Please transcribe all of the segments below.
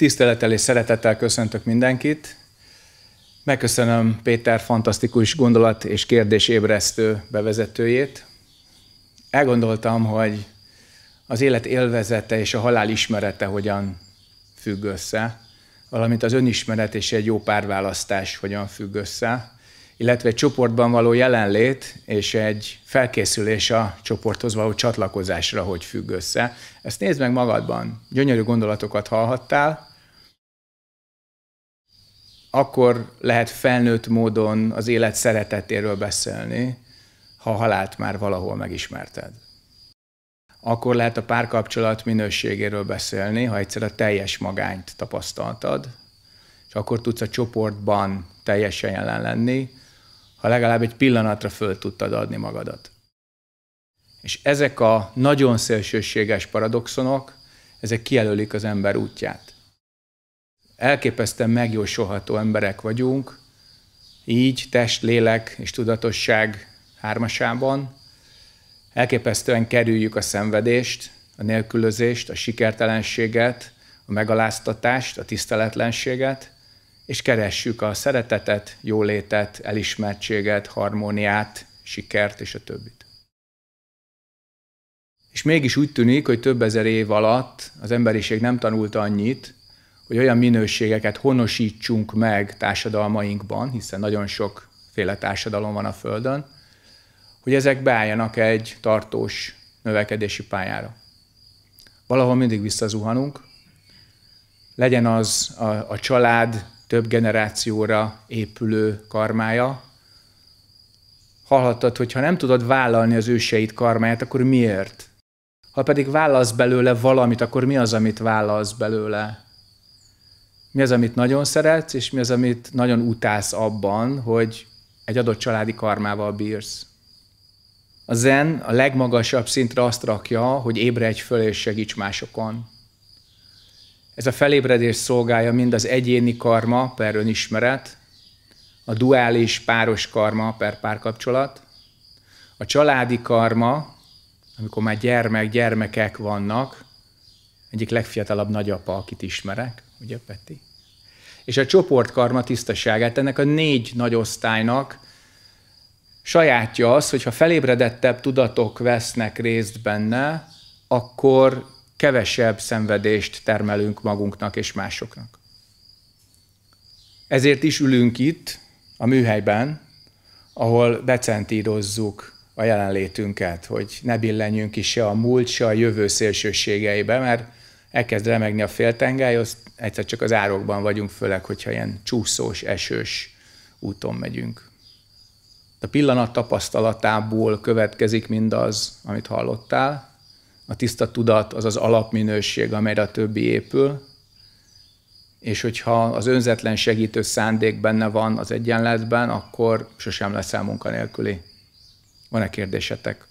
Tisztelettel és szeretettel köszöntök mindenkit. Megköszönöm Péter fantasztikus gondolat és ébresztő bevezetőjét. Elgondoltam, hogy az élet élvezete és a halál ismerete hogyan függ össze, valamint az önismeret és egy jó párválasztás hogyan függ össze, illetve egy csoportban való jelenlét és egy felkészülés a csoporthoz való csatlakozásra hogy függ össze. Ezt nézd meg magadban. Gyönyörű gondolatokat hallhattál, akkor lehet felnőtt módon az élet szeretetéről beszélni, ha halált már valahol megismerted. Akkor lehet a párkapcsolat minőségéről beszélni, ha egyszer a teljes magányt tapasztaltad, és akkor tudsz a csoportban teljesen jelen lenni, ha legalább egy pillanatra föl tudtad adni magadat. És ezek a nagyon szélsőséges paradoxonok, ezek kijelölik az ember útját elképesztően megjósolható emberek vagyunk, így test, lélek és tudatosság hármasában. Elképesztően kerüljük a szenvedést, a nélkülözést, a sikertelenséget, a megaláztatást, a tiszteletlenséget, és keressük a szeretetet, jólétet, elismertséget, harmóniát, sikert és a többit. És mégis úgy tűnik, hogy több ezer év alatt az emberiség nem tanult annyit, hogy olyan minőségeket honosítsunk meg társadalmainkban, hiszen nagyon sokféle társadalom van a Földön, hogy ezek beálljanak egy tartós növekedési pályára. Valahol mindig visszazuhanunk, legyen az a, a család több generációra épülő karmája. Hallhattad, hogy ha nem tudod vállalni az őseid karmáját, akkor miért? Ha pedig vállalsz belőle valamit, akkor mi az, amit vállalsz belőle? mi az, amit nagyon szeretsz, és mi az, amit nagyon utálsz abban, hogy egy adott családi karmával bírsz. A zen a legmagasabb szintre azt rakja, hogy ébredj föl és segíts másokon. Ez a felébredés szolgálja mind az egyéni karma per önismeret, a duális páros karma per párkapcsolat, a családi karma, amikor már gyermek, gyermekek vannak, egyik legfiatalabb nagyapa, akit ismerek, ugye Peti? És a csoportkarma tisztaságát, ennek a négy nagy osztálynak sajátja az, hogy ha felébredettebb tudatok vesznek részt benne, akkor kevesebb szenvedést termelünk magunknak és másoknak. Ezért is ülünk itt, a műhelyben, ahol becentírozzuk a jelenlétünket, hogy ne billenjünk is se a múlt, se a jövő szélsőségeibe, mert elkezd remegni a féltengely, azt egyszer csak az árokban vagyunk, főleg, hogyha ilyen csúszós, esős úton megyünk. A pillanat tapasztalatából következik mindaz, amit hallottál. A tiszta tudat az az alapminőség, amelyre a többi épül, és hogyha az önzetlen segítő szándék benne van az egyenletben, akkor sosem leszel munkanélküli. Van-e kérdésetek?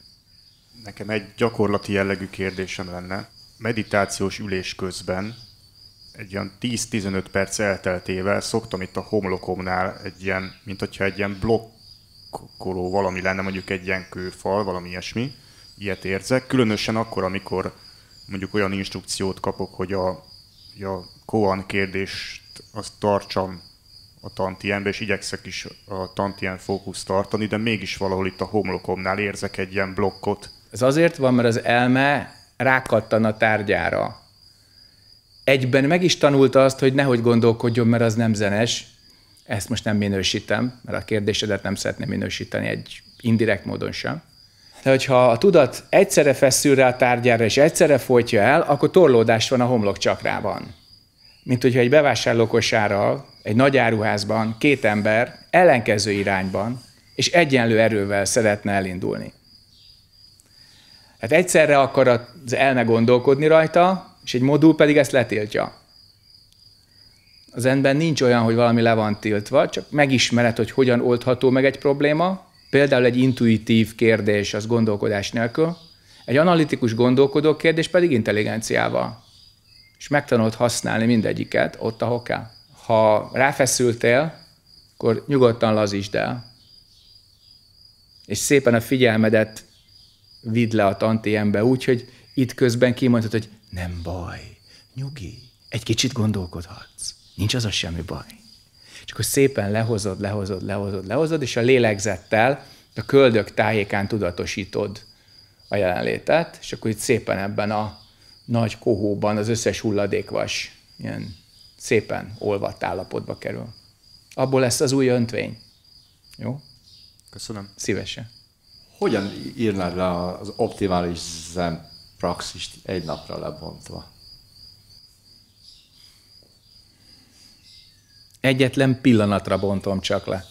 Nekem egy gyakorlati jellegű kérdésem lenne. Meditációs ülés közben egy ilyen 10-15 perc elteltével szoktam itt a homlokomnál egy ilyen, mint hogyha egy ilyen blokkoló valami lenne, mondjuk egy ilyen kőfal, valami ilyesmi, ilyet érzek. Különösen akkor, amikor mondjuk olyan instrukciót kapok, hogy a, hogy a koan kérdést azt tartsam a tantienbe, és igyekszek is a tantien fókuszt tartani, de mégis valahol itt a homlokomnál érzek egy ilyen blokkot. Ez azért van, mert az elme rákattan a tárgyára egyben meg is tanulta azt, hogy nehogy gondolkodjon, mert az nem zenes. Ezt most nem minősítem, mert a kérdésedet nem szeretném minősíteni egy indirekt módon sem. De hogyha a tudat egyszerre feszül rá a tárgyára, és egyszerre folytja el, akkor torlódás van a homlok csakrában. Mint hogyha egy bevásárlókosára, egy nagy áruházban két ember ellenkező irányban és egyenlő erővel szeretne elindulni. Hát egyszerre akar az elme gondolkodni rajta, és egy modul pedig ezt letiltja. Az enben nincs olyan, hogy valami le van tiltva, csak megismered, hogy hogyan oldható meg egy probléma, például egy intuitív kérdés, az gondolkodás nélkül, egy analitikus gondolkodó kérdés pedig intelligenciával. És megtanult használni mindegyiket ott, ahol kell. Ha ráfeszültél, akkor nyugodtan lazítsd el. És szépen a figyelmedet vidd le a ember úgy, hogy itt közben kimondhatod, hogy nem baj, nyugi, egy kicsit gondolkodhatsz. Nincs az a semmi baj. Csak hogy szépen lehozod, lehozod, lehozod, lehozod, és a lélegzettel a köldök tájékán tudatosítod a jelenlétet, és akkor itt szépen ebben a nagy kohóban az összes hulladékvas ilyen szépen olvadt állapotba kerül. Abból lesz az új öntvény. Jó? Köszönöm. Szívesen. Hogyan írnád le az optimális zen praxist egy napra lebontva. Egyetlen pillanatra bontom csak le.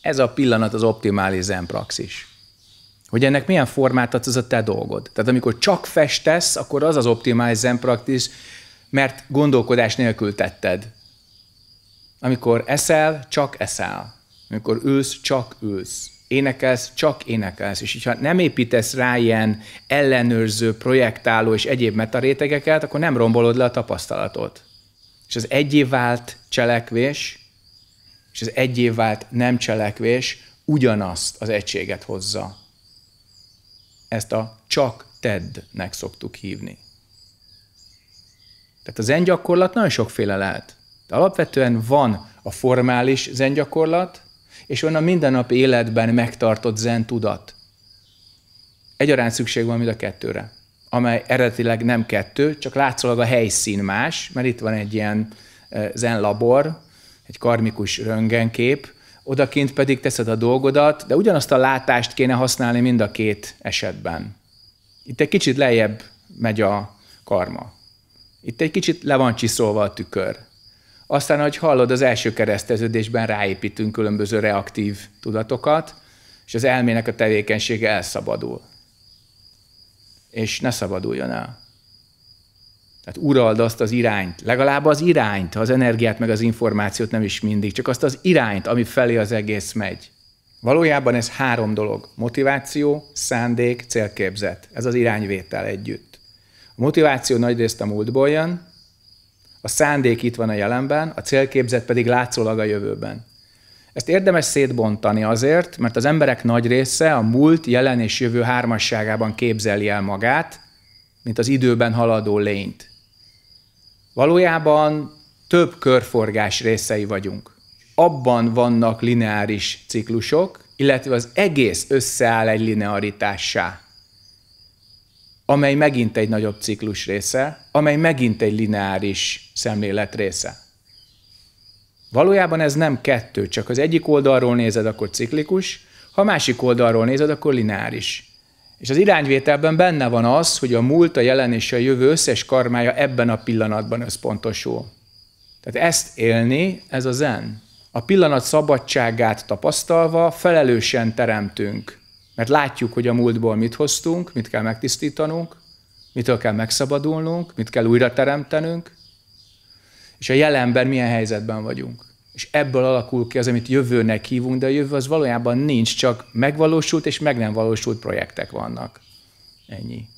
Ez a pillanat az optimális zen praxis. Hogy ennek milyen formát adsz, az a te dolgod. Tehát amikor csak festesz, akkor az az optimális zen praxis, mert gondolkodás nélkül tetted. Amikor eszel, csak eszel. Amikor ülsz, csak ülsz énekelsz, csak énekelsz. És ha nem építesz rá ilyen ellenőrző, projektáló és egyéb metarétegeket, akkor nem rombolod le a tapasztalatot. És az egyé vált cselekvés, és az egyé vált nem cselekvés ugyanazt az egységet hozza. Ezt a csak teddnek szoktuk hívni. Tehát a zengyakorlat nagyon sokféle lehet. De alapvetően van a formális zengyakorlat, és olyan a mindennapi életben megtartott zen tudat. Egyaránt szükség van mind a kettőre, amely eredetileg nem kettő, csak látszólag a helyszín más, mert itt van egy ilyen eh, zen labor, egy karmikus röngenkép, odakint pedig teszed a dolgodat, de ugyanazt a látást kéne használni mind a két esetben. Itt egy kicsit lejjebb megy a karma. Itt egy kicsit le van csiszolva a tükör. Aztán, ahogy hallod, az első kereszteződésben ráépítünk különböző reaktív tudatokat, és az elmének a tevékenysége elszabadul. És ne szabaduljon el. Tehát urald azt az irányt, legalább az irányt, az energiát meg az információt nem is mindig, csak azt az irányt, ami felé az egész megy. Valójában ez három dolog. Motiváció, szándék, célképzet. Ez az irányvétel együtt. A motiváció nagyrészt a múltból jön, a szándék itt van a jelenben, a célképzet pedig látszólag a jövőben. Ezt érdemes szétbontani azért, mert az emberek nagy része a múlt, jelen és jövő hármasságában képzeli el magát, mint az időben haladó lényt. Valójában több körforgás részei vagyunk. Abban vannak lineáris ciklusok, illetve az egész összeáll egy linearitássá amely megint egy nagyobb ciklus része, amely megint egy lineáris szemlélet része. Valójában ez nem kettő, csak az egyik oldalról nézed, akkor ciklikus, ha másik oldalról nézed, akkor lineáris. És az irányvételben benne van az, hogy a múlt, a jelen és a jövő összes karmája ebben a pillanatban összpontosul. Tehát ezt élni, ez a zen. A pillanat szabadságát tapasztalva felelősen teremtünk. Mert látjuk, hogy a múltból mit hoztunk, mit kell megtisztítanunk, mitől kell megszabadulnunk, mit kell újra teremtenünk, és a jelenben milyen helyzetben vagyunk. És ebből alakul ki az, amit jövőnek hívunk, de a jövő az valójában nincs, csak megvalósult és meg nem valósult projektek vannak. Ennyi.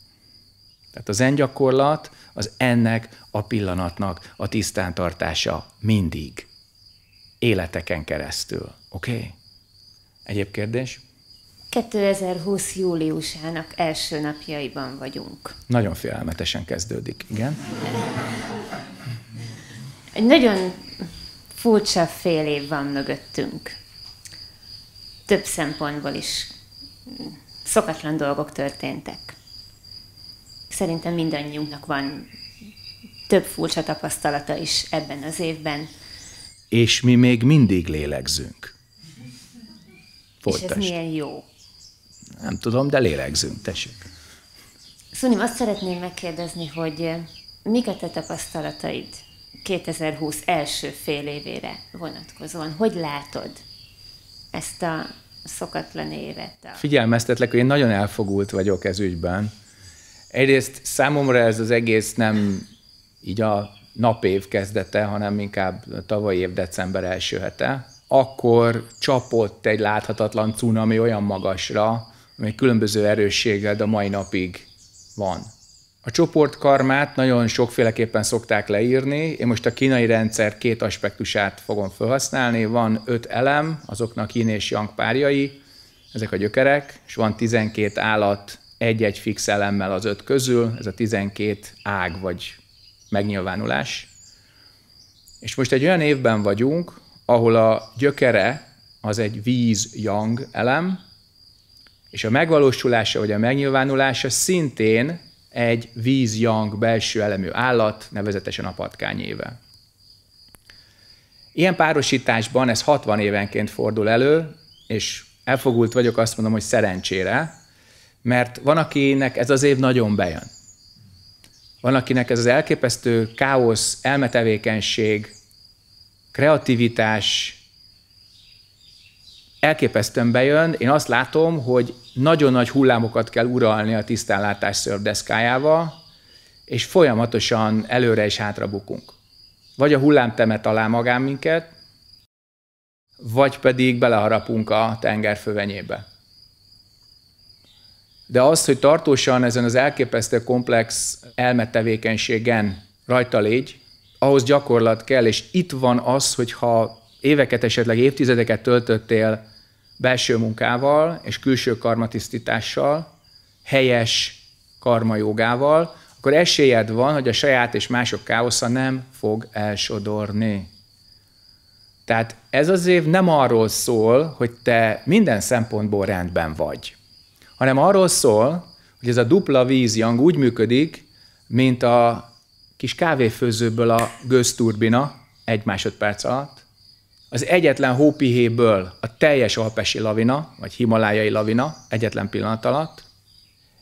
Tehát az en gyakorlat az ennek a pillanatnak a tisztántartása mindig. Életeken keresztül. Oké? Okay? Egyéb kérdés? 2020. júliusának első napjaiban vagyunk. Nagyon félelmetesen kezdődik, igen. Egy nagyon furcsa fél év van mögöttünk. Több szempontból is szokatlan dolgok történtek. Szerintem mindannyiunknak van több furcsa tapasztalata is ebben az évben. És mi még mindig lélegzünk. Folytasd. És ez milyen jó nem tudom, de lélegzünk, tessék. Szunim, azt szeretném megkérdezni, hogy eh, mik a te tapasztalataid 2020 első fél évére vonatkozóan? Hogy látod ezt a szokatlan évet? A... Figyelmeztetlek, hogy én nagyon elfogult vagyok ez ügyben. Egyrészt számomra ez az egész nem így a napév kezdete, hanem inkább tavaly év december első hete. Akkor csapott egy láthatatlan cunami olyan magasra, amely különböző erősséggel, de a mai napig van. A csoportkarmát nagyon sokféleképpen szokták leírni. Én most a kínai rendszer két aspektusát fogom felhasználni. Van öt elem, azoknak yin és yang párjai, ezek a gyökerek, és van 12 állat egy-egy fix elemmel az öt közül, ez a 12 ág vagy megnyilvánulás. És most egy olyan évben vagyunk, ahol a gyökere az egy víz-yang elem, és a megvalósulása vagy a megnyilvánulása szintén egy yang belső elemű állat, nevezetesen a éve. Ilyen párosításban ez 60 évenként fordul elő, és elfogult vagyok, azt mondom, hogy szerencsére, mert van, akinek ez az év nagyon bejön. Van, akinek ez az elképesztő káosz, elmetevékenység, kreativitás, elképesztően bejön. Én azt látom, hogy nagyon nagy hullámokat kell uralni a tisztánlátás szörvdeszkájával, és folyamatosan előre és hátra bukunk. Vagy a hullám temet alá magán minket, vagy pedig beleharapunk a tenger fövenyébe. De az, hogy tartósan ezen az elképesztő komplex elmetevékenységen rajta légy, ahhoz gyakorlat kell, és itt van az, hogyha éveket, esetleg évtizedeket töltöttél belső munkával és külső karmatisztítással, helyes karmajogával, akkor esélyed van, hogy a saját és mások káosza nem fog elsodorni. Tehát ez az év nem arról szól, hogy te minden szempontból rendben vagy, hanem arról szól, hogy ez a dupla vízjang úgy működik, mint a kis kávéfőzőből a gőzturbina egy másodperc alatt, az egyetlen hópihéből a teljes alpesi lavina, vagy himalájai lavina egyetlen pillanat alatt,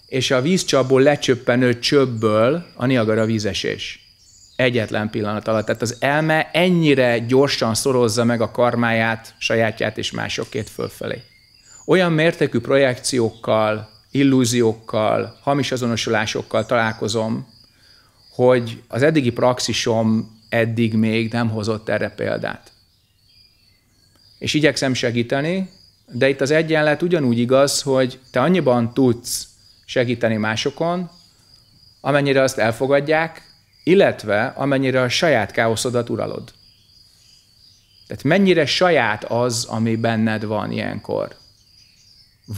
és a vízcsapból lecsöppenő csöbből a Niagara vízesés. Egyetlen pillanat alatt. Tehát az elme ennyire gyorsan szorozza meg a karmáját, sajátját és másokét fölfelé. Olyan mértékű projekciókkal, illúziókkal, hamis azonosulásokkal találkozom, hogy az eddigi praxisom eddig még nem hozott erre példát és igyekszem segíteni, de itt az egyenlet ugyanúgy igaz, hogy te annyiban tudsz segíteni másokon, amennyire azt elfogadják, illetve amennyire a saját káoszodat uralod. Tehát mennyire saját az, ami benned van ilyenkor.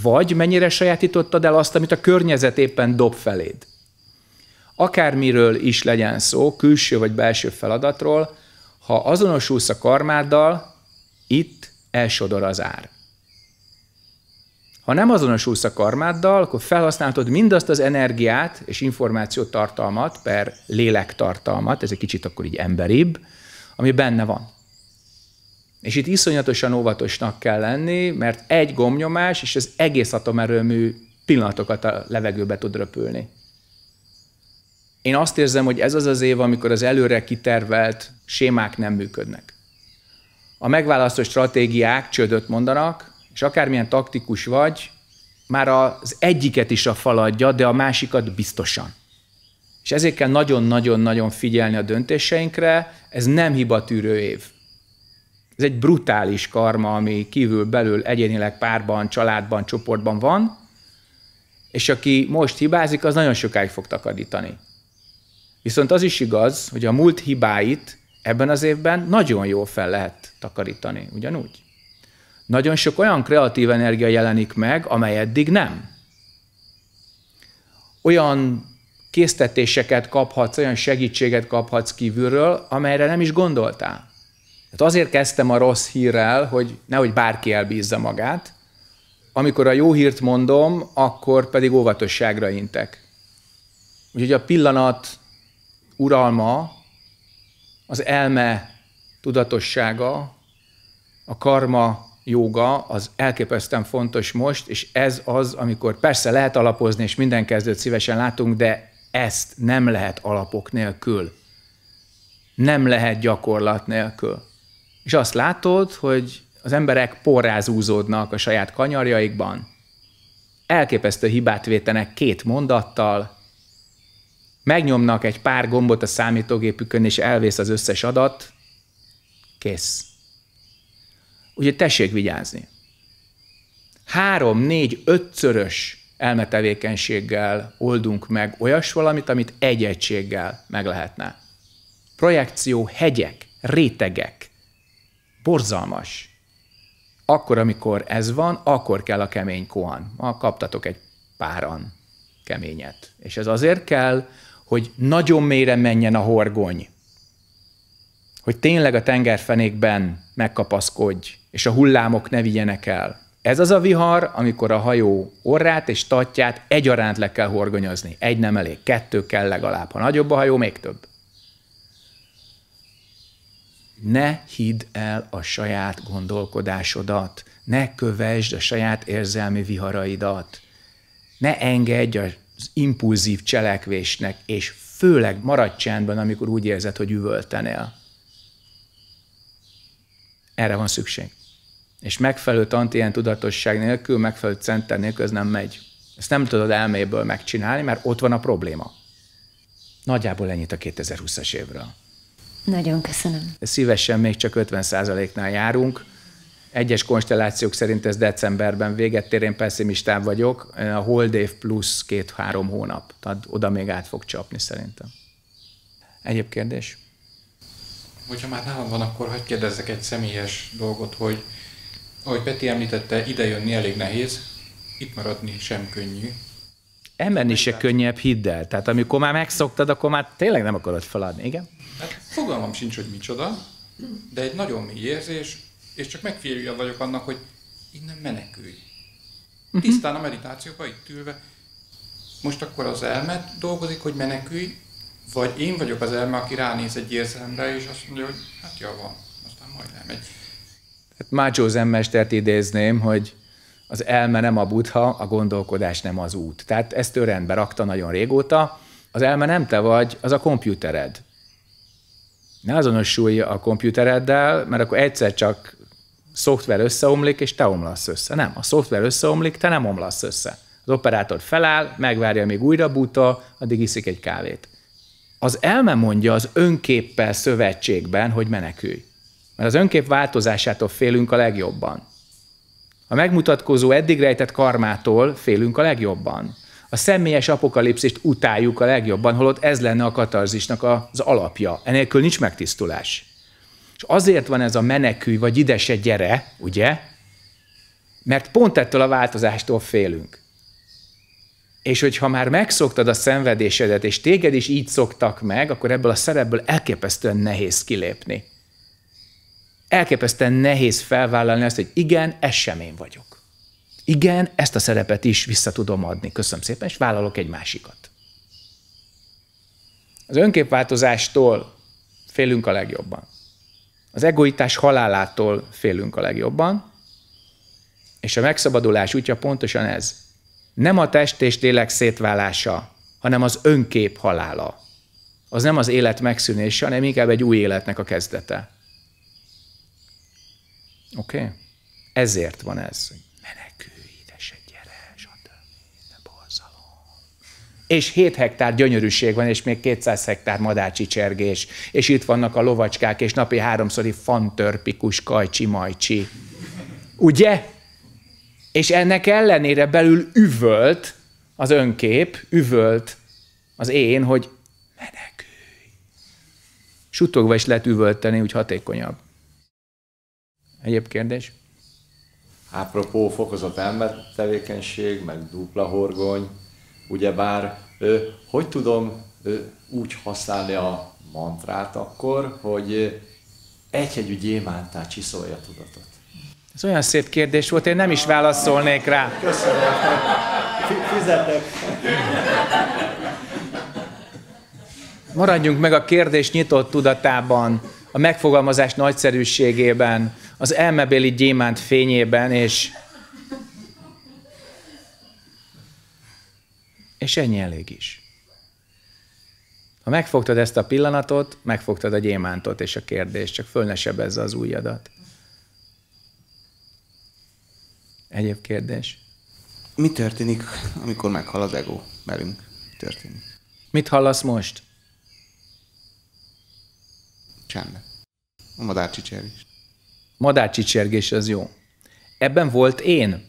Vagy mennyire sajátítottad el azt, amit a környezet éppen dob feléd. Akármiről is legyen szó, külső vagy belső feladatról, ha azonosulsz a karmáddal, itt elsodor az ár. Ha nem azonosulsz a karmáddal, akkor felhasználhatod mindazt az energiát és információt tartalmat per lélektartalmat, ez egy kicsit akkor így emberibb, ami benne van. És itt iszonyatosan óvatosnak kell lenni, mert egy gomnyomás, és az egész atomerőmű pillanatokat a levegőbe tud röpülni. Én azt érzem, hogy ez az az év, amikor az előre kitervelt sémák nem működnek a megválasztó stratégiák csődöt mondanak, és akármilyen taktikus vagy, már az egyiket is a faladja, de a másikat biztosan. És ezért kell nagyon-nagyon-nagyon figyelni a döntéseinkre, ez nem hibatűrő év. Ez egy brutális karma, ami kívül belül egyénileg párban, családban, csoportban van, és aki most hibázik, az nagyon sokáig fog takarítani. Viszont az is igaz, hogy a múlt hibáit Ebben az évben nagyon jól fel lehet takarítani, ugyanúgy. Nagyon sok olyan kreatív energia jelenik meg, amely eddig nem. Olyan késztetéseket kaphatsz, olyan segítséget kaphatsz kívülről, amelyre nem is gondoltál. Hát azért kezdtem a rossz hírrel, hogy nehogy bárki elbízza magát. Amikor a jó hírt mondom, akkor pedig óvatosságra intek. Úgyhogy a pillanat uralma az elme tudatossága, a karma joga az elképesztően fontos most, és ez az, amikor persze lehet alapozni, és minden kezdőt szívesen látunk, de ezt nem lehet alapok nélkül. Nem lehet gyakorlat nélkül. És azt látod, hogy az emberek porrázúzódnak a saját kanyarjaikban, elképesztő hibát vétenek két mondattal, megnyomnak egy pár gombot a számítógépükön, és elvész az összes adat, kész. Ugye tessék vigyázni. Három, négy, ötszörös elmetevékenységgel oldunk meg olyas valamit, amit egy egységgel meg lehetne. Projekció, hegyek, rétegek. Borzalmas. Akkor, amikor ez van, akkor kell a kemény kohan. Ma kaptatok egy páran keményet. És ez azért kell, hogy nagyon mélyre menjen a horgony, hogy tényleg a tengerfenékben megkapaszkodj, és a hullámok ne vigyenek el. Ez az a vihar, amikor a hajó orrát és tatját egyaránt le kell horgonyozni. Egy nem elég, kettő kell legalább. Ha nagyobb a hajó, még több. Ne hidd el a saját gondolkodásodat, ne kövesd a saját érzelmi viharaidat, ne engedj a az impulzív cselekvésnek, és főleg maradj csendben, amikor úgy érzed, hogy üvöltenél. Erre van szükség. És megfelelő tantien tudatosság nélkül, megfelelő center nélkül ez nem megy. Ezt nem tudod elméből megcsinálni, mert ott van a probléma. Nagyjából ennyit a 2020-as évről. Nagyon köszönöm. Szívesen még csak 50%-nál járunk. Egyes konstellációk szerint ez decemberben véget ér, én pessimistán vagyok, a hold év plusz két-három hónap, tehát oda még át fog csapni szerintem. Egyéb kérdés? Hogyha már nálam van, akkor hagyd kérdezzek egy személyes dolgot, hogy ahogy Peti említette, idejönni elég nehéz, itt maradni sem könnyű. Emenni se könnyebb, hidd el. Tehát amikor már megszoktad, akkor már tényleg nem akarod feladni, igen? Hát fogalmam sincs, hogy micsoda, de egy nagyon mély érzés, és csak megfigyelője vagyok annak, hogy innen menekülj. Mhm. Tisztán a meditációba itt ülve, most akkor az elme dolgozik, hogy menekülj, vagy én vagyok az elme, aki ránéz egy érzelemre, és azt mondja, hogy hát jó van, aztán majd elmegy. Hát Mácsó zenmestert idézném, hogy az elme nem a buddha, a gondolkodás nem az út. Tehát ezt ő rendbe rakta nagyon régóta. Az elme nem te vagy, az a komputered. Ne azonosulj a komputereddel, mert akkor egyszer csak szoftver összeomlik, és te omlasz össze. Nem, a szoftver összeomlik, te nem omlasz össze. Az operátor feláll, megvárja, még újra buta, addig iszik egy kávét. Az elme mondja az önképpel szövetségben, hogy menekülj. Mert az önkép változásától félünk a legjobban. A megmutatkozó eddig rejtett karmától félünk a legjobban. A személyes apokalipszist utáljuk a legjobban, holott ez lenne a katarzisnak az alapja. Enélkül nincs megtisztulás. És azért van ez a menekülj, vagy ide se gyere, ugye? Mert pont ettől a változástól félünk. És hogyha már megszoktad a szenvedésedet, és téged is így szoktak meg, akkor ebből a szerepből elképesztően nehéz kilépni. Elképesztően nehéz felvállalni azt, hogy igen, ez sem én vagyok. Igen, ezt a szerepet is vissza tudom adni. Köszönöm szépen, és vállalok egy másikat. Az önképváltozástól félünk a legjobban. Az egoitás halálától félünk a legjobban, és a megszabadulás útja pontosan ez. Nem a test és lélek szétválása, hanem az önkép halála. Az nem az élet megszűnése, hanem inkább egy új életnek a kezdete. Oké? Okay? Ezért van ez. és 7 hektár gyönyörűség van, és még 200 hektár madácsicsergés, és itt vannak a lovacskák, és napi háromszori fantörpikus kajcsi-majcsi. Ugye? És ennek ellenére belül üvölt az önkép, üvölt az én, hogy menekülj. Suttogva is lehet üvölteni, úgy hatékonyabb. Egyéb kérdés? Apropó fokozott embertevékenység, meg dupla horgony, Ugyebár hogy tudom úgy használni a mantrát akkor, hogy egy gyémántá csiszolja a tudatot? Ez olyan szép kérdés volt, én nem is válaszolnék rá. Köszönöm. Fizetek. Maradjunk meg a kérdés nyitott tudatában, a megfogalmazás nagyszerűségében, az elmebéli gyémánt fényében, és És ennyi elég is. Ha megfogtad ezt a pillanatot, megfogtad a gyémántot és a kérdést, csak föl ne sebezze az ujjadat. Egyéb kérdés? Mi történik, amikor meghal az ego velünk? történik? Mit hallasz most? Csendben. A madárcsicsergés. Madárcsicsergés az jó. Ebben volt én?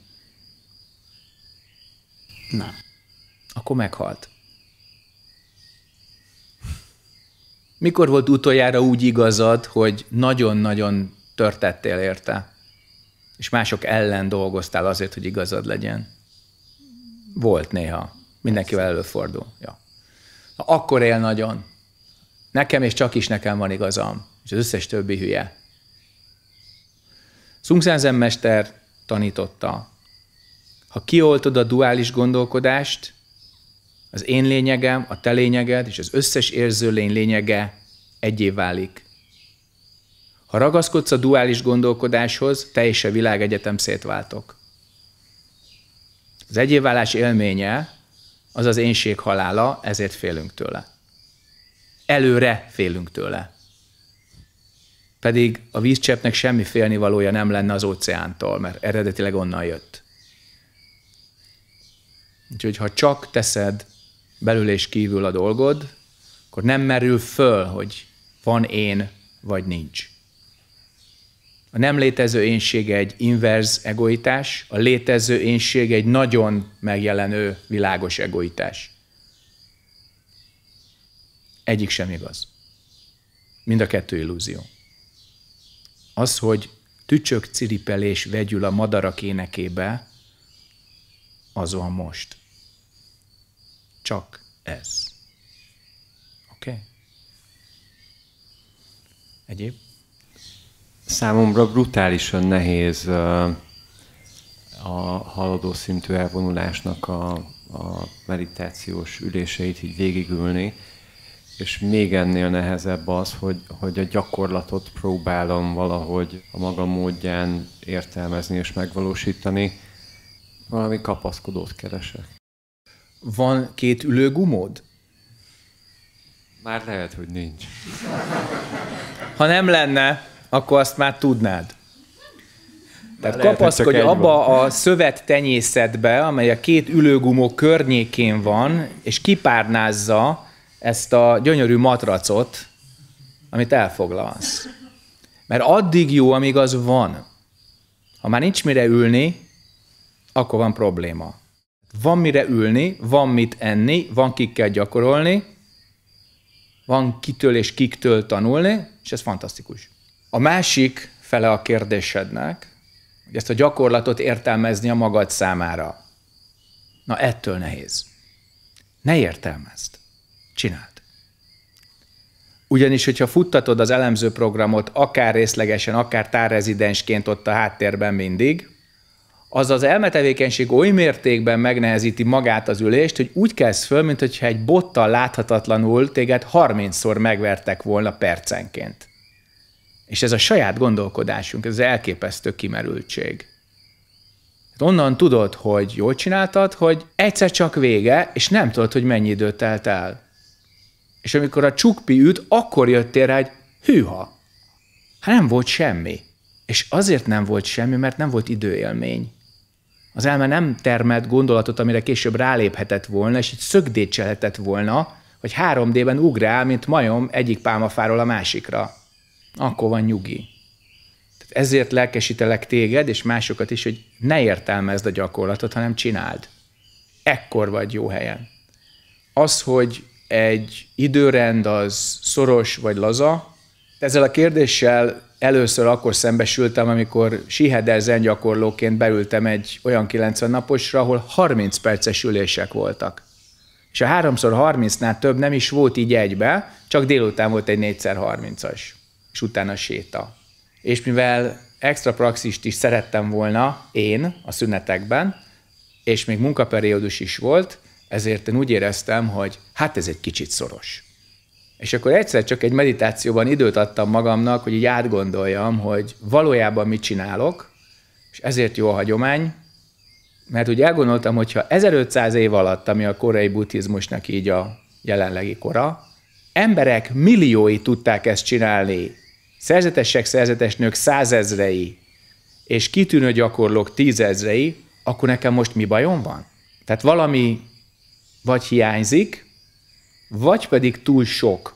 Nem akkor meghalt. Mikor volt utoljára úgy igazad, hogy nagyon-nagyon törtettél érte, és mások ellen dolgoztál azért, hogy igazad legyen? Volt néha. Mindenkivel előfordul. Ja. Na, akkor él nagyon. Nekem és csak is nekem van igazam, és az összes többi hülye. Szungszázen mester tanította, ha kioltod a duális gondolkodást, az én lényegem, a te lényeged és az összes érző lény lényege egyé válik. Ha ragaszkodsz a duális gondolkodáshoz, te és a világegyetem szétváltok. Az egyéválás élménye az az énség halála, ezért félünk tőle. Előre félünk tőle. Pedig a vízcseppnek semmi félnivalója nem lenne az óceántól, mert eredetileg onnan jött. Úgyhogy ha csak teszed belül és kívül a dolgod, akkor nem merül föl, hogy van én, vagy nincs. A nem létező énsége egy inverz egoitás, a létező énség egy nagyon megjelenő világos egoitás. Egyik sem igaz. Mind a kettő illúzió. Az, hogy tücsök ciripelés vegyül a madarak énekébe, az van most csak ez. Oké? Okay? Egyéb? Számomra brutálisan nehéz a haladó szintű elvonulásnak a, a meditációs üléseit így végigülni, és még ennél nehezebb az, hogy, hogy a gyakorlatot próbálom valahogy a maga módján értelmezni és megvalósítani, valami kapaszkodót keresek. Van két gumód? Már lehet, hogy nincs. Ha nem lenne, akkor azt már tudnád. Tehát lehet, kapaszkodj abba van. a szövet tenyészetbe, amely a két ülőgumó környékén van, és kipárnázza ezt a gyönyörű matracot, amit elfoglalsz. Mert addig jó, amíg az van. Ha már nincs mire ülni, akkor van probléma. Van mire ülni, van mit enni, van kikkel gyakorolni, van kitől és kiktől tanulni, és ez fantasztikus. A másik fele a kérdésednek, hogy ezt a gyakorlatot értelmezni a magad számára. Na ettől nehéz. Ne értelmezd. Csináld. Ugyanis, hogyha futtatod az elemző programot, akár részlegesen, akár tárrezidensként ott a háttérben mindig, az az elmetevékenység oly mértékben megnehezíti magát az ülést, hogy úgy kezd föl, mintha egy bottal láthatatlanul téged 30-szor megvertek volna percenként. És ez a saját gondolkodásunk, ez az elképesztő kimerültség. Hát onnan tudod, hogy jól csináltad, hogy egyszer csak vége, és nem tudod, hogy mennyi időt telt el. És amikor a csukpi üt, akkor jöttél rá, hogy hűha, hát nem volt semmi. És azért nem volt semmi, mert nem volt időélmény. Az elme nem termelt gondolatot, amire később ráléphetett volna, és így szögdécselhetett volna, hogy 3D-ben ugrál, mint majom egyik pálmafáról a másikra. Akkor van nyugi. Tehát ezért lelkesítelek téged, és másokat is, hogy ne értelmezd a gyakorlatot, hanem csináld. Ekkor vagy jó helyen. Az, hogy egy időrend az szoros vagy laza, ezzel a kérdéssel először akkor szembesültem, amikor siheder gyakorlóként beültem egy olyan 90 naposra, ahol 30 perces ülések voltak. És a 3x30-nál több nem is volt így egybe, csak délután volt egy 4x30-as, és utána séta. És mivel extra praxist is szerettem volna én a szünetekben, és még munkaperiódus is volt, ezért én úgy éreztem, hogy hát ez egy kicsit szoros. És akkor egyszer csak egy meditációban időt adtam magamnak, hogy így átgondoljam, hogy valójában mit csinálok, és ezért jó a hagyomány, mert úgy elgondoltam, hogyha 1500 év alatt, ami a korai buddhizmusnak így a jelenlegi kora, emberek milliói tudták ezt csinálni, szerzetesek, szerzetesnők százezrei, és kitűnő gyakorlók tízezrei, akkor nekem most mi bajom van? Tehát valami vagy hiányzik, vagy pedig túl sok.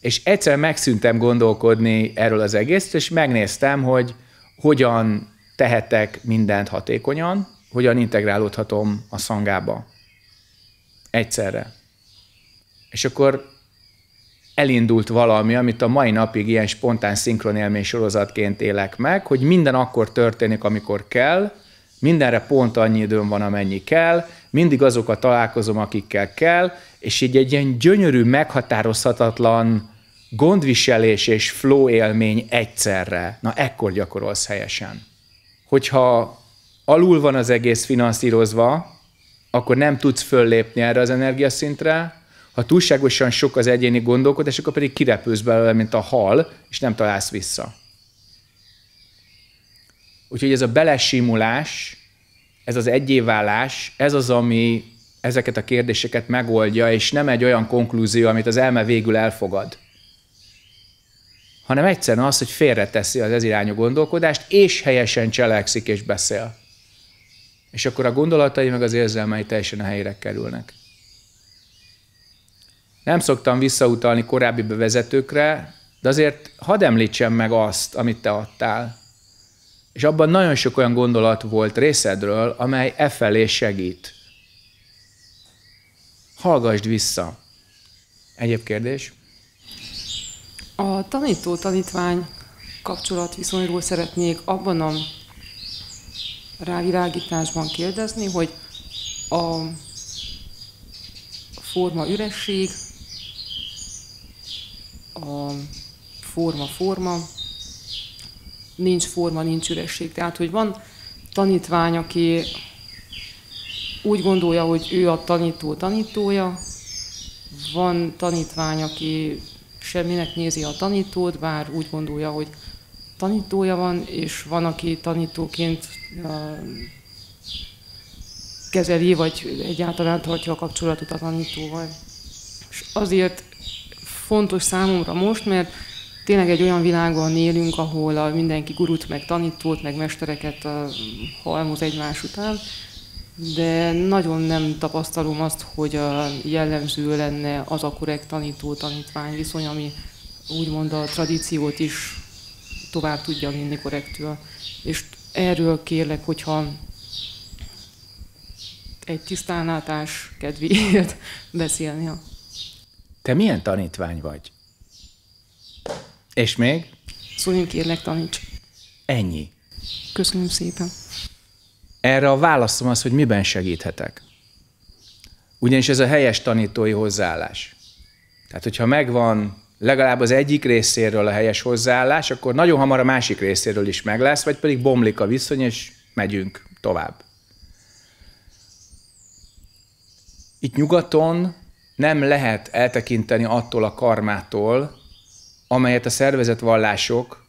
És egyszer megszűntem gondolkodni erről az egészt, és megnéztem, hogy hogyan tehetek mindent hatékonyan, hogyan integrálódhatom a szangába. Egyszerre. És akkor elindult valami, amit a mai napig ilyen spontán élmény sorozatként élek meg, hogy minden akkor történik, amikor kell, mindenre pont annyi időm van, amennyi kell, mindig azokat találkozom, akikkel kell, és így egy ilyen gyönyörű, meghatározhatatlan gondviselés és flow élmény egyszerre. Na, ekkor gyakorolsz helyesen. Hogyha alul van az egész finanszírozva, akkor nem tudsz föllépni erre az energiaszintre, ha túlságosan sok az egyéni gondolkodás, akkor pedig kirepülsz belőle, mint a hal, és nem találsz vissza. Úgyhogy ez a belesimulás, ez az egyéválás, ez az, ami ezeket a kérdéseket megoldja, és nem egy olyan konklúzió, amit az elme végül elfogad, hanem egyszerűen az, hogy félreteszi az ezirányú gondolkodást, és helyesen cselekszik és beszél. És akkor a gondolatai meg az érzelmei teljesen a helyére kerülnek. Nem szoktam visszautalni korábbi bevezetőkre, de azért hadd említsem meg azt, amit te adtál. És abban nagyon sok olyan gondolat volt részedről, amely e felé segít hallgassd vissza. Egyéb kérdés? A tanító-tanítvány kapcsolat viszonyról szeretnék abban a rávilágításban kérdezni, hogy a forma üresség, a forma forma, nincs forma, nincs üresség. Tehát, hogy van tanítvány, aki úgy gondolja, hogy ő a tanító tanítója, van tanítvány, aki semminek nézi a tanítót, bár úgy gondolja, hogy tanítója van, és van, aki tanítóként kezeli, vagy egyáltalán tartja a kapcsolatot a tanítóval. És azért fontos számomra most, mert tényleg egy olyan világban élünk, ahol mindenki gurut, meg tanítót, meg mestereket halmoz egymás után, de nagyon nem tapasztalom azt, hogy jellemző lenne az a korrekt tanító-tanítvány viszony, ami úgymond a tradíciót is tovább tudja vinni korrektül. És erről kérlek, hogyha egy tisztánlátás kedvéért beszélni. Te milyen tanítvány vagy? És még? Szóval kérlek, taníts. Ennyi. Köszönöm szépen. Erre a válaszom az, hogy miben segíthetek. Ugyanis ez a helyes tanítói hozzáállás. Tehát, hogyha megvan legalább az egyik részéről a helyes hozzáállás, akkor nagyon hamar a másik részéről is meg lesz, vagy pedig bomlik a viszony, és megyünk tovább. Itt nyugaton nem lehet eltekinteni attól a karmától, amelyet a szervezetvallások,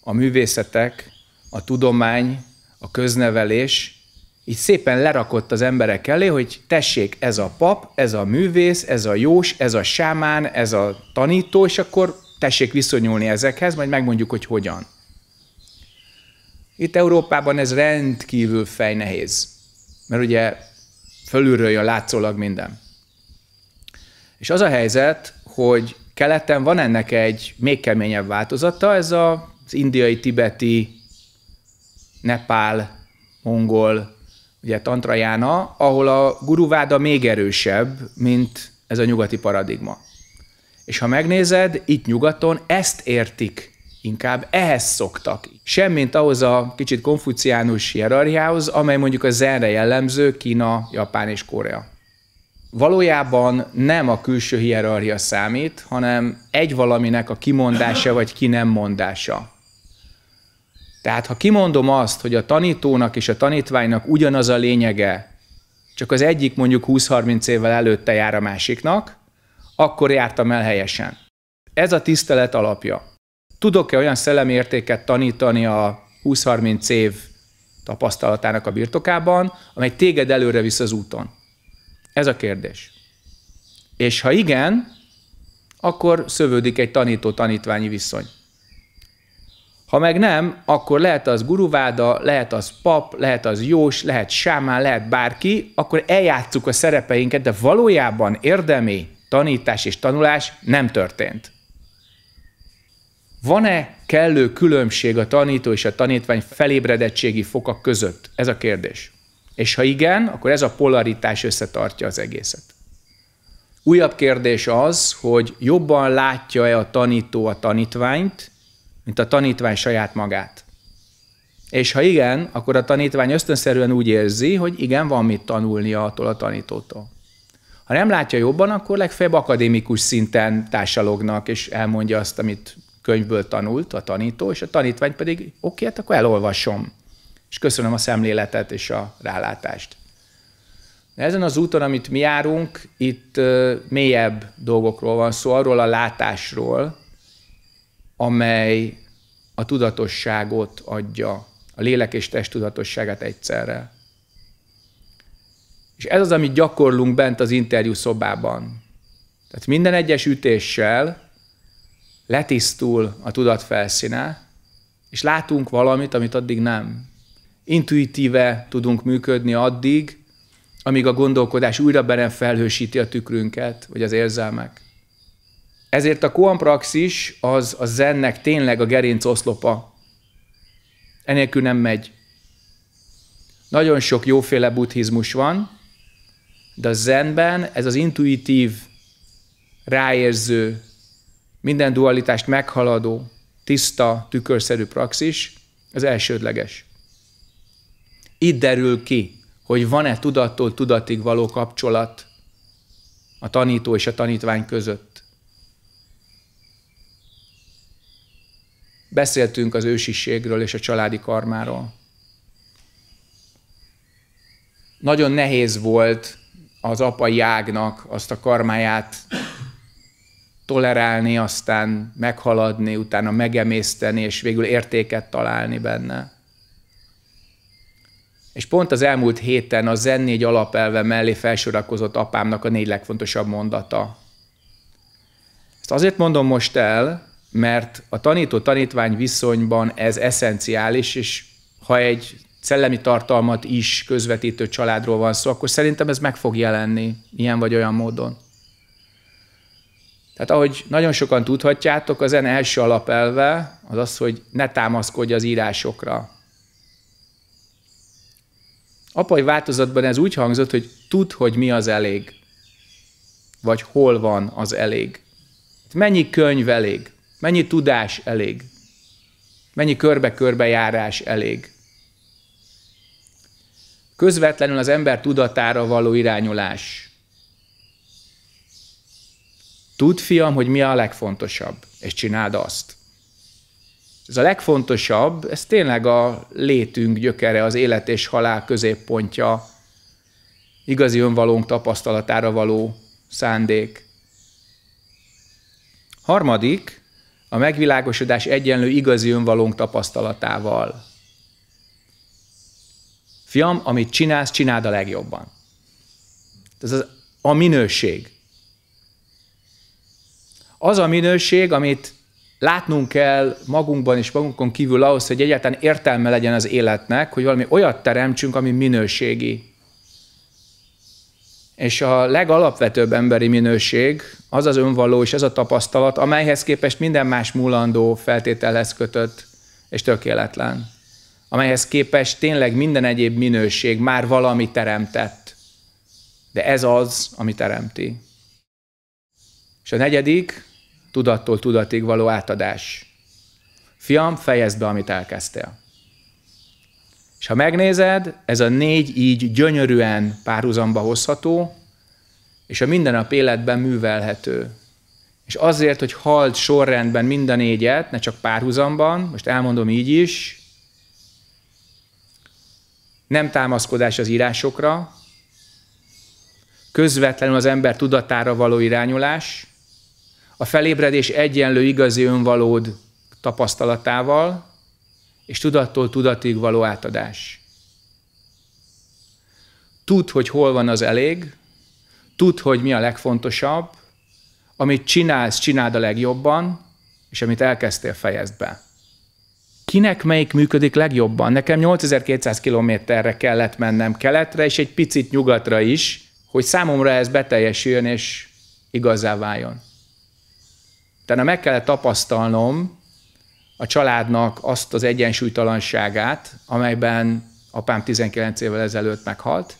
a művészetek, a tudomány a köznevelés így szépen lerakott az emberek elé, hogy tessék, ez a pap, ez a művész, ez a jós, ez a sámán, ez a tanító, és akkor tessék viszonyulni ezekhez, majd megmondjuk, hogy hogyan. Itt Európában ez rendkívül fejnehéz, mert ugye fölülről jön látszólag minden. És az a helyzet, hogy keleten van ennek egy még keményebb változata, ez az indiai-tibeti Nepál, Mongol, ugye Tantrajána, ahol a guruváda még erősebb, mint ez a nyugati paradigma. És ha megnézed, itt nyugaton ezt értik, inkább ehhez szoktak. Semmint ahhoz a kicsit konfuciánus hierarchiához, amely mondjuk a zenre jellemző Kína, Japán és Korea. Valójában nem a külső hierarchia számít, hanem egy valaminek a kimondása vagy ki nem mondása. Tehát ha kimondom azt, hogy a tanítónak és a tanítványnak ugyanaz a lényege, csak az egyik mondjuk 20-30 évvel előtte jár a másiknak, akkor jártam el helyesen. Ez a tisztelet alapja. Tudok-e olyan szellemértéket tanítani a 20-30 év tapasztalatának a birtokában, amely téged előre visz az úton? Ez a kérdés. És ha igen, akkor szövődik egy tanító-tanítványi viszony. Ha meg nem, akkor lehet az guruváda, lehet az pap, lehet az jós, lehet sámán, lehet bárki, akkor eljátszuk a szerepeinket, de valójában érdemi tanítás és tanulás nem történt. Van-e kellő különbség a tanító és a tanítvány felébredettségi foka között? Ez a kérdés. És ha igen, akkor ez a polaritás összetartja az egészet. Újabb kérdés az, hogy jobban látja-e a tanító a tanítványt, mint a tanítvány saját magát. És ha igen, akkor a tanítvány ösztönszerűen úgy érzi, hogy igen, van mit tanulnia attól a tanítótól. Ha nem látja jobban, akkor legfeljebb akadémikus szinten társalognak, és elmondja azt, amit könyvből tanult a tanító, és a tanítvány pedig, oké, hát akkor elolvasom. És köszönöm a szemléletet és a rálátást. De ezen az úton, amit mi járunk, itt mélyebb dolgokról van szó, arról a látásról, amely a tudatosságot adja, a lélek és test tudatosságát egyszerre. És ez az, amit gyakorlunk bent az interjú szobában. Tehát minden egyes ütéssel letisztul a tudat felszíne, és látunk valamit, amit addig nem. Intuitíve tudunk működni addig, amíg a gondolkodás újra berem felhősíti a tükrünket, vagy az érzelmek. Ezért a koampraxis az a zennek tényleg a gerinc oszlopa. Enélkül nem megy. Nagyon sok jóféle buddhizmus van, de a zenben ez az intuitív, ráérző, minden dualitást meghaladó, tiszta, tükörszerű praxis, az elsődleges. Itt derül ki, hogy van-e tudattól tudatig való kapcsolat a tanító és a tanítvány között. Beszéltünk az ősiségről és a családi karmáról. Nagyon nehéz volt az apai ágnak azt a karmáját tolerálni, aztán meghaladni, utána megemészteni, és végül értéket találni benne. És pont az elmúlt héten a Zen négy alapelve mellé felsorakozott apámnak a négy legfontosabb mondata. Ezt azért mondom most el, mert a tanító-tanítvány viszonyban ez eszenciális, és ha egy szellemi tartalmat is közvetítő családról van szó, akkor szerintem ez meg fog jelenni ilyen vagy olyan módon. Tehát ahogy nagyon sokan tudhatjátok, az en első alapelve az az, hogy ne támaszkodj az írásokra. Apai változatban ez úgy hangzott, hogy tudd, hogy mi az elég, vagy hol van az elég. Mennyi könyv elég? Mennyi tudás elég? Mennyi körbe-körbe járás elég? Közvetlenül az ember tudatára való irányulás. Tudd, fiam, hogy mi a legfontosabb, és csináld azt. Ez a legfontosabb, ez tényleg a létünk gyökere, az élet és halál középpontja, igazi önvalónk tapasztalatára való szándék. Harmadik, a megvilágosodás egyenlő igazi önvalónk tapasztalatával. Fiam, amit csinálsz, csináld a legjobban. Ez az a minőség. Az a minőség, amit látnunk kell magunkban és magunkon kívül ahhoz, hogy egyáltalán értelme legyen az életnek, hogy valami olyat teremtsünk, ami minőségi. És a legalapvetőbb emberi minőség az az önvaló és ez a tapasztalat, amelyhez képest minden más múlandó feltételhez kötött és tökéletlen. Amelyhez képest tényleg minden egyéb minőség már valami teremtett. De ez az, ami teremti. És a negyedik, tudattól tudatig való átadás. Fiam, fejezd be, amit elkezdtél. És ha megnézed, ez a négy így gyönyörűen párhuzamba hozható, és a mindennap életben művelhető. És azért, hogy halt sorrendben mind a négyet, ne csak párhuzamban, most elmondom így is, nem támaszkodás az írásokra, közvetlenül az ember tudatára való irányulás, a felébredés egyenlő igazi önvalód tapasztalatával, és tudattól tudatig való átadás. Tud, hogy hol van az elég, tud, hogy mi a legfontosabb, amit csinálsz, csináld a legjobban, és amit elkezdtél, fejezd be. Kinek melyik működik legjobban? Nekem 8200 kilométerre kellett mennem keletre, és egy picit nyugatra is, hogy számomra ez beteljesüljön és igazá váljon. Tehát meg kellett tapasztalnom, a családnak azt az egyensúlytalanságát, amelyben apám 19 évvel ezelőtt meghalt,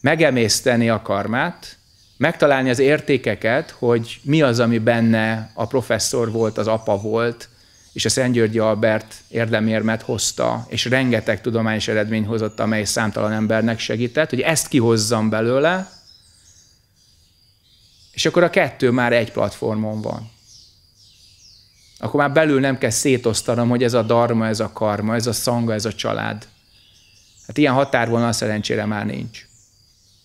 megemészteni a karmát, megtalálni az értékeket, hogy mi az, ami benne a professzor volt, az apa volt, és a Szent Györgyi Albert érdemérmet hozta, és rengeteg tudományos eredmény hozott, amely számtalan embernek segített, hogy ezt kihozzam belőle, és akkor a kettő már egy platformon van. Akkor már belül nem kell szétosztanom, hogy ez a darma, ez a karma, ez a szanga, ez a család. Hát ilyen határvonal szerencsére már nincs.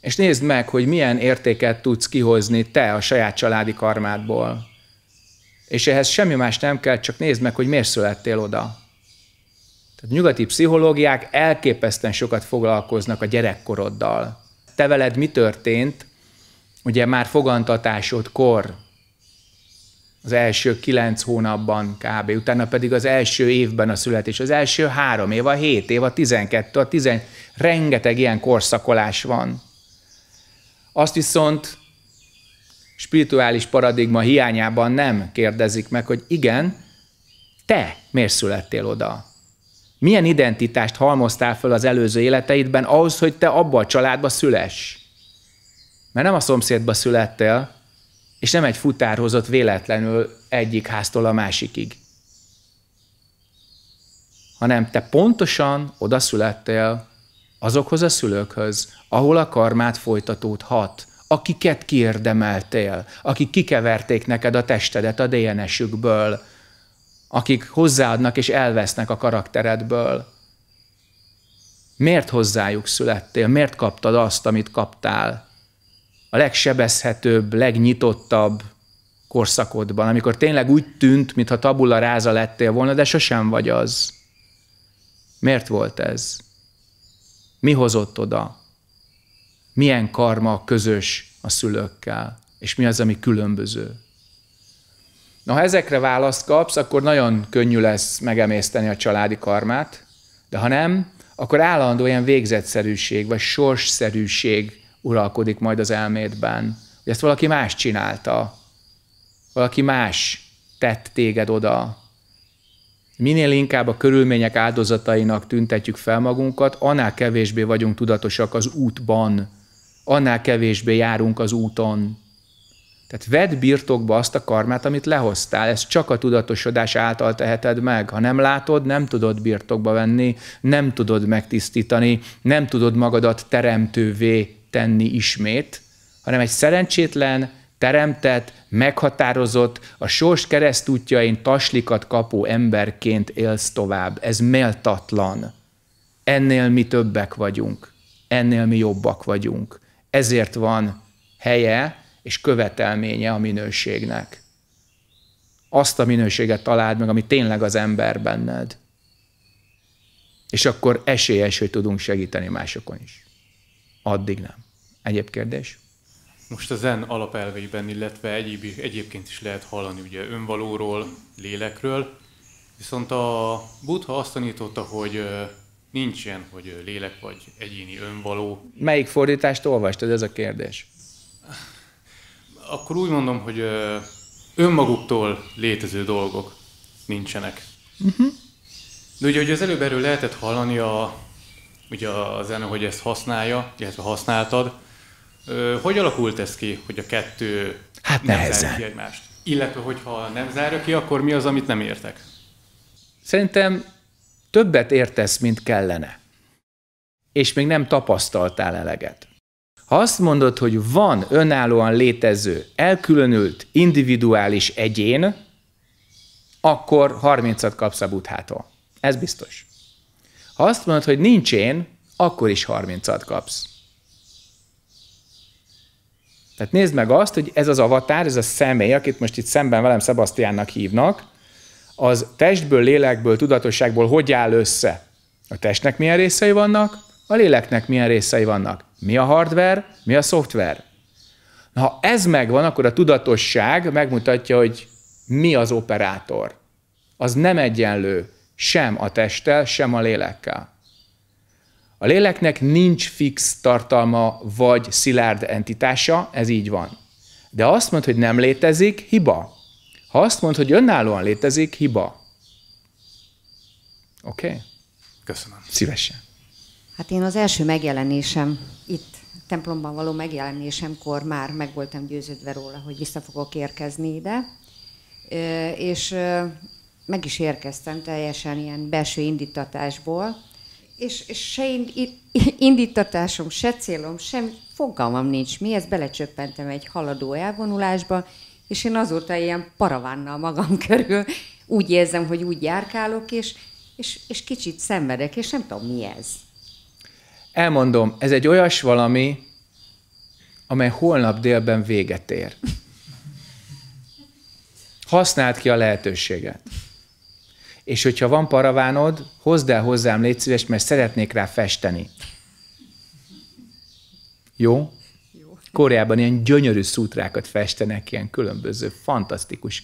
És nézd meg, hogy milyen értéket tudsz kihozni te a saját családi karmádból. És ehhez semmi más nem kell, csak nézd meg, hogy miért születtél oda. Tehát nyugati pszichológiák elképesztően sokat foglalkoznak a gyerekkoroddal. Te veled mi történt, ugye már fogantatásodkor, az első kilenc hónapban kb. Utána pedig az első évben a születés, az első három év, a hét év, a tizenkettő, a tizen... Rengeteg ilyen korszakolás van. Azt viszont spirituális paradigma hiányában nem kérdezik meg, hogy igen, te miért születtél oda? Milyen identitást halmoztál föl az előző életeidben ahhoz, hogy te abba a családba szüles? Mert nem a szomszédba születtél, és nem egy futár hozott véletlenül egyik háztól a másikig, hanem te pontosan születtél azokhoz a szülőkhöz, ahol a karmát folytatódhat, akiket kiérdemeltél, akik kikeverték neked a testedet a DNS-ükből, akik hozzáadnak és elvesznek a karakteredből. Miért hozzájuk születtél? Miért kaptad azt, amit kaptál? a legsebezhetőbb, legnyitottabb korszakodban, amikor tényleg úgy tűnt, mintha tabula ráza lettél volna, de sosem vagy az. Miért volt ez? Mi hozott oda? Milyen karma közös a szülőkkel? És mi az, ami különböző? Na, ha ezekre választ kapsz, akkor nagyon könnyű lesz megemészteni a családi karmát, de ha nem, akkor állandó ilyen végzetszerűség, vagy sorsszerűség uralkodik majd az elmédben, hogy ezt valaki más csinálta, valaki más tett téged oda. Minél inkább a körülmények áldozatainak tüntetjük fel magunkat, annál kevésbé vagyunk tudatosak az útban, annál kevésbé járunk az úton. Tehát vedd birtokba azt a karmát, amit lehoztál, ezt csak a tudatosodás által teheted meg. Ha nem látod, nem tudod birtokba venni, nem tudod megtisztítani, nem tudod magadat teremtővé tenni ismét, hanem egy szerencsétlen, teremtett, meghatározott, a sors keresztútjain taslikat kapó emberként élsz tovább. Ez méltatlan. Ennél mi többek vagyunk, ennél mi jobbak vagyunk. Ezért van helye és követelménye a minőségnek. Azt a minőséget találd meg, ami tényleg az ember benned. És akkor esélyes, hogy tudunk segíteni másokon is. Addig nem. Egyéb kérdés? Most a zen alapelveiben, illetve egyéb, egyébként is lehet hallani ugye önvalóról, lélekről, viszont a buddha azt tanította, hogy nincsen, hogy lélek vagy egyéni önvaló. Melyik fordítást olvastad, ez a kérdés? Akkor úgy mondom, hogy önmaguktól létező dolgok nincsenek. Uh-huh. De ugye, hogy az előbb erről lehetett hallani a, ugye a zene, hogy ezt használja, illetve használtad, hogy alakult ez ki, hogy a kettő hát nem nehezen. ki egymást? Illetve, hogyha nem zárja ki, akkor mi az, amit nem értek? Szerintem többet értesz, mint kellene. És még nem tapasztaltál eleget. Ha azt mondod, hogy van önállóan létező, elkülönült, individuális egyén, akkor 30-at kapsz a buthától. Ez biztos. Ha azt mondod, hogy nincs én, akkor is 30-at kapsz. Tehát nézd meg azt, hogy ez az avatár, ez a személy, akit most itt szemben velem Sebastiánnak hívnak, az testből, lélekből, tudatosságból hogy áll össze? A testnek milyen részei vannak, a léleknek milyen részei vannak. Mi a hardware, mi a szoftver. Na, ha ez megvan, akkor a tudatosság megmutatja, hogy mi az operátor. Az nem egyenlő sem a testtel, sem a lélekkel. A léleknek nincs fix tartalma vagy szilárd entitása, ez így van. De azt mond, hogy nem létezik, hiba. Ha azt mond, hogy önállóan létezik, hiba. Oké? Okay? Köszönöm. Szívesen. Hát én az első megjelenésem itt, templomban való megjelenésemkor már meg voltam győződve róla, hogy vissza fogok érkezni ide, és meg is érkeztem teljesen ilyen belső indítatásból, és, és se indítatásom, se célom, sem fogalmam nincs mi, ezt belecsöppentem egy haladó elvonulásba, és én azóta ilyen paravánnal magam körül úgy érzem, hogy úgy járkálok, és, és, és kicsit szenvedek, és nem tudom, mi ez. Elmondom, ez egy olyas valami, amely holnap délben véget ér. Használd ki a lehetőséget és hogyha van paravánod, hozd el hozzám, légy szíves, mert szeretnék rá festeni. Jó? Jó. Koreában ilyen gyönyörű szútrákat festenek, ilyen különböző, fantasztikus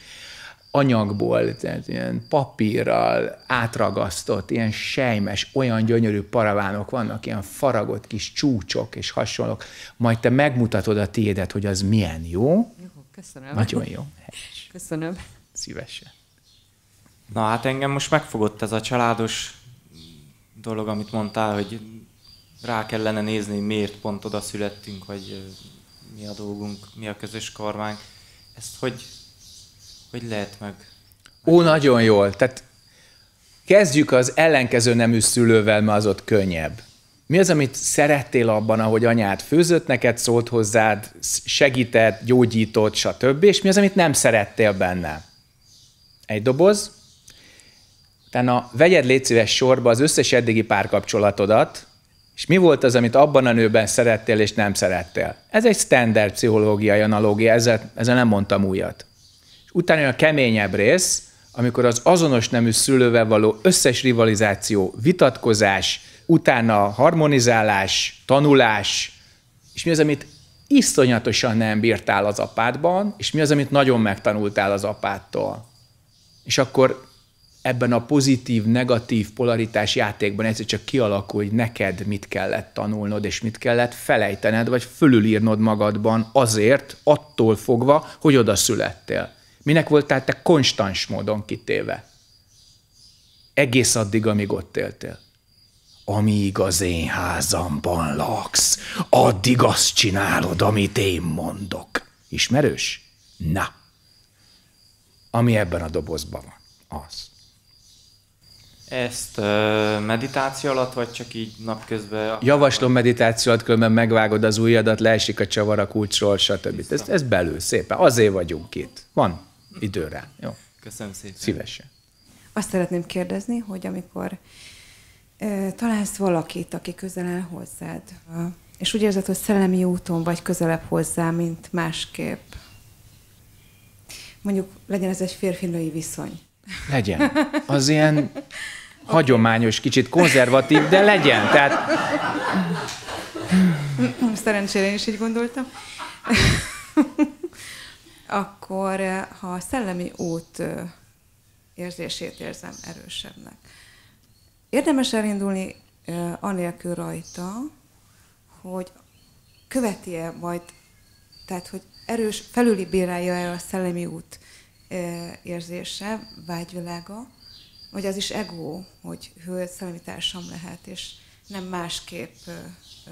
anyagból, tehát ilyen papírral átragasztott, ilyen sejmes, olyan gyönyörű paravánok vannak, ilyen faragott kis csúcsok és hasonlók. Majd te megmutatod a tiédet, hogy az milyen jó. Jó, köszönöm. Nagyon jó. Helyes. Köszönöm. Szívesen. Na hát engem most megfogott ez a családos dolog, amit mondtál, hogy rá kellene nézni, miért pont oda születtünk, vagy mi a dolgunk, mi a közös karmánk. Ezt hogy, hogy lehet meg? Ó, nagyon jól. Tehát kezdjük az ellenkező nemű szülővel, mert az ott könnyebb. Mi az, amit szerettél abban, ahogy anyád főzött neked, szólt hozzád, segített, gyógyított, stb. És mi az, amit nem szerettél benne? Egy doboz, a vegyed légy szíves sorba az összes eddigi párkapcsolatodat, és mi volt az, amit abban a nőben szerettél és nem szerettél. Ez egy standard pszichológiai analógia, ezzel, ezzel nem mondtam újat. És utána a keményebb rész, amikor az azonos nemű szülővel való összes rivalizáció, vitatkozás, utána harmonizálás, tanulás, és mi az, amit iszonyatosan nem bírtál az apádban, és mi az, amit nagyon megtanultál az apádtól. És akkor ebben a pozitív-negatív polaritás játékban egyszer csak kialakul, hogy neked mit kellett tanulnod, és mit kellett felejtened, vagy fölülírnod magadban azért, attól fogva, hogy oda születtél. Minek voltál te konstans módon kitéve? Egész addig, amíg ott éltél. Amíg az én házamban laksz, addig azt csinálod, amit én mondok. Ismerős? Na, ami ebben a dobozban van, az. Ezt ö, meditáció alatt, vagy csak így napközben? Javaslom meditáció alatt, különben megvágod az ujjadat, leesik a csavar a kulcsról, stb. Ez, ez belül szépen. Azért vagyunk itt. Van időre. Jó. Köszönöm szépen. Szívesen. Azt szeretném kérdezni, hogy amikor ö, találsz valakit, aki közel áll hozzád, és úgy érzed, hogy szellemi úton vagy közelebb hozzá, mint másképp, mondjuk legyen ez egy férfi-női viszony. Legyen. Az ilyen hagyományos, kicsit konzervatív, de legyen. Tehát... Szerencsére én is így gondoltam. Akkor, eh, ha a szellemi út eh, érzését érzem erősebbnek. Érdemes elindulni eh, anélkül rajta, hogy követi-e majd, tehát hogy erős, felüli bírálja-e a szellemi út érzése, vágyvilága, hogy az is ego, hogy ő számításom lehet, és nem másképp ö, ö,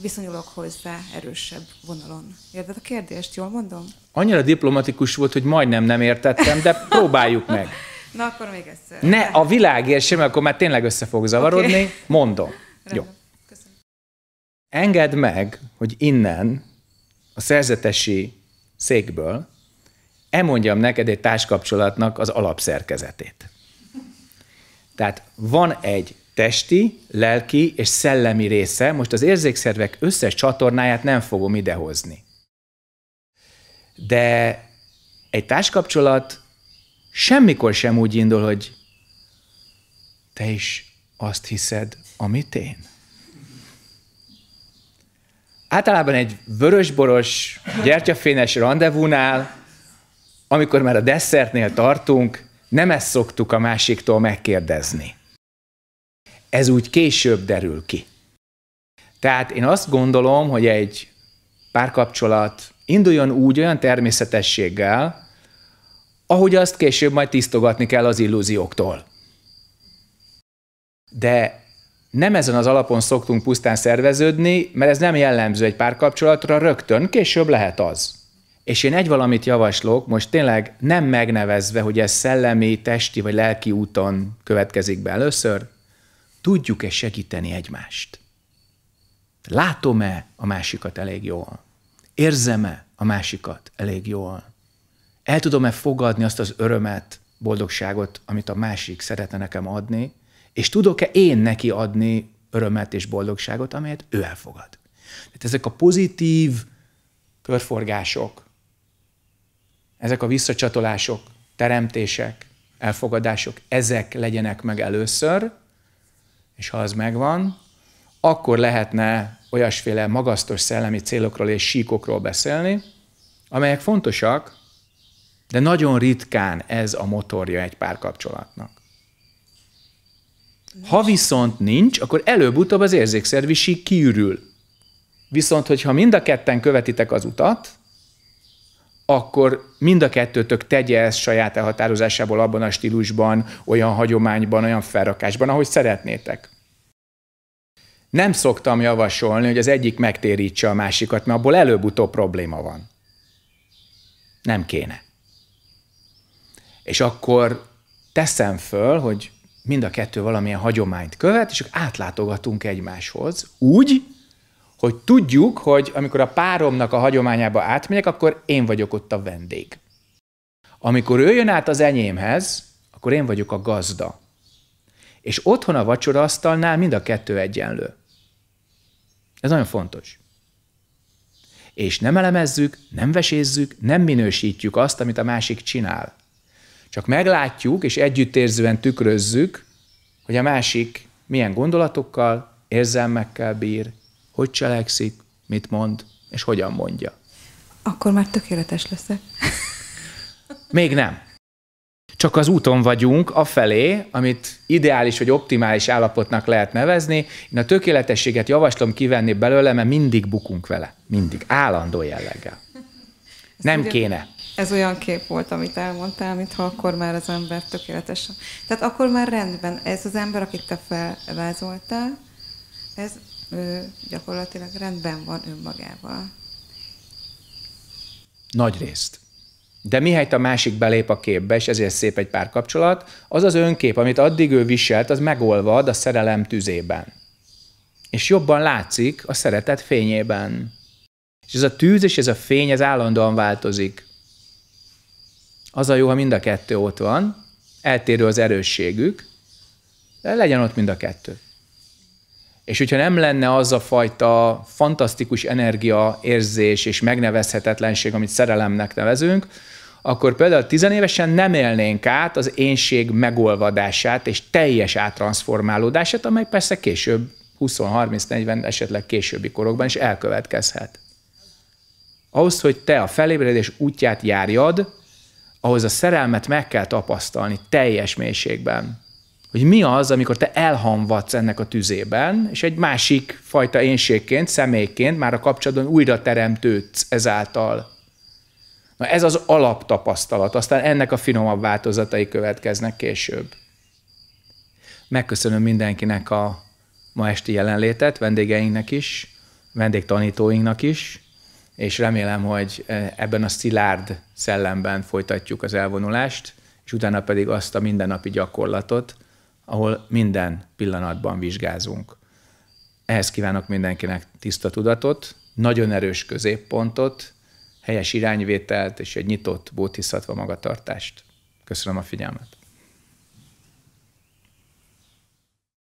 viszonyulok hozzá erősebb vonalon. Érted a kérdést? Jól mondom? Annyira diplomatikus volt, hogy majdnem nem értettem, de próbáljuk meg. Na akkor még egyszer. Ne, a világért sem, akkor már tényleg össze fog zavarodni. Okay. Mondom. Rendben. Jó. Köszönöm. Engedd meg, hogy innen a szerzetesi székből elmondjam neked egy társkapcsolatnak az alapszerkezetét. Tehát van egy testi, lelki és szellemi része, most az érzékszervek összes csatornáját nem fogom idehozni. De egy társkapcsolat semmikor sem úgy indul, hogy te is azt hiszed, amit én. Általában egy vörösboros, gyertyafénes rendezvúnál, amikor már a desszertnél tartunk, nem ezt szoktuk a másiktól megkérdezni. Ez úgy később derül ki. Tehát én azt gondolom, hogy egy párkapcsolat induljon úgy olyan természetességgel, ahogy azt később majd tisztogatni kell az illúzióktól. De nem ezen az alapon szoktunk pusztán szerveződni, mert ez nem jellemző egy párkapcsolatra, rögtön később lehet az. És én egy valamit javaslok, most tényleg nem megnevezve, hogy ez szellemi, testi vagy lelki úton következik be először, tudjuk-e segíteni egymást? Látom-e a másikat elég jól? Érzem-e a másikat elég jól? El tudom-e fogadni azt az örömet, boldogságot, amit a másik szeretne nekem adni, és tudok-e én neki adni örömet és boldogságot, amelyet ő elfogad? Tehát ezek a pozitív körforgások, ezek a visszacsatolások, teremtések, elfogadások, ezek legyenek meg először, és ha az megvan, akkor lehetne olyasféle magasztos szellemi célokról és síkokról beszélni, amelyek fontosak, de nagyon ritkán ez a motorja egy párkapcsolatnak. Ha viszont nincs, akkor előbb-utóbb az érzékszervi sík kiürül. Viszont, hogyha mind a ketten követitek az utat, akkor mind a kettőtök tegye ezt saját elhatározásából abban a stílusban, olyan hagyományban, olyan felrakásban, ahogy szeretnétek. Nem szoktam javasolni, hogy az egyik megtérítse a másikat, mert abból előbb-utóbb probléma van. Nem kéne. És akkor teszem föl, hogy mind a kettő valamilyen hagyományt követ, és akkor átlátogatunk egymáshoz úgy, hogy tudjuk, hogy amikor a páromnak a hagyományába átmegyek, akkor én vagyok ott a vendég. Amikor ő jön át az enyémhez, akkor én vagyok a gazda. És otthon a vacsoraasztalnál mind a kettő egyenlő. Ez nagyon fontos. És nem elemezzük, nem vesézzük, nem minősítjük azt, amit a másik csinál. Csak meglátjuk és együttérzően tükrözzük, hogy a másik milyen gondolatokkal, érzelmekkel bír, hogy cselekszik, mit mond, és hogyan mondja. Akkor már tökéletes leszek. Még nem. Csak az úton vagyunk afelé, amit ideális vagy optimális állapotnak lehet nevezni. Én a tökéletességet javaslom kivenni belőle, mert mindig bukunk vele. Mindig. Állandó jelleggel. Ezt nem kéne. Ez olyan kép volt, amit elmondtál, mintha akkor már az ember tökéletesen. Tehát akkor már rendben, ez az ember, akit te felvázoltál, ez ő gyakorlatilag rendben van önmagával. Nagy részt. De mihelyt a másik belép a képbe, és ezért szép egy párkapcsolat, az az önkép, amit addig ő viselt, az megolvad a szerelem tüzében. És jobban látszik a szeretet fényében. És ez a tűz és ez a fény, ez állandóan változik. Az a jó, ha mind a kettő ott van, eltérő az erősségük, de legyen ott mind a kettő. És hogyha nem lenne az a fajta fantasztikus energia, érzés és megnevezhetetlenség, amit szerelemnek nevezünk, akkor például tizenévesen nem élnénk át az énség megolvadását és teljes áttransformálódását, amely persze később, 20-30-40, esetleg későbbi korokban is elkövetkezhet. Ahhoz, hogy te a felébredés útját járjad, ahhoz a szerelmet meg kell tapasztalni teljes mélységben hogy mi az, amikor te elhamvadsz ennek a tüzében, és egy másik fajta énségként, személyként már a kapcsolatban újra teremtődsz ezáltal. Na ez az alaptapasztalat, aztán ennek a finomabb változatai következnek később. Megköszönöm mindenkinek a ma esti jelenlétet, vendégeinknek is, vendégtanítóinknak is, és remélem, hogy e, ebben a szilárd szellemben folytatjuk az elvonulást, és utána pedig azt a mindennapi gyakorlatot, ahol minden pillanatban vizsgázunk. Ehhez kívánok mindenkinek tiszta tudatot, nagyon erős középpontot, helyes irányvételt és egy nyitott bótiszatva magatartást. Köszönöm a figyelmet!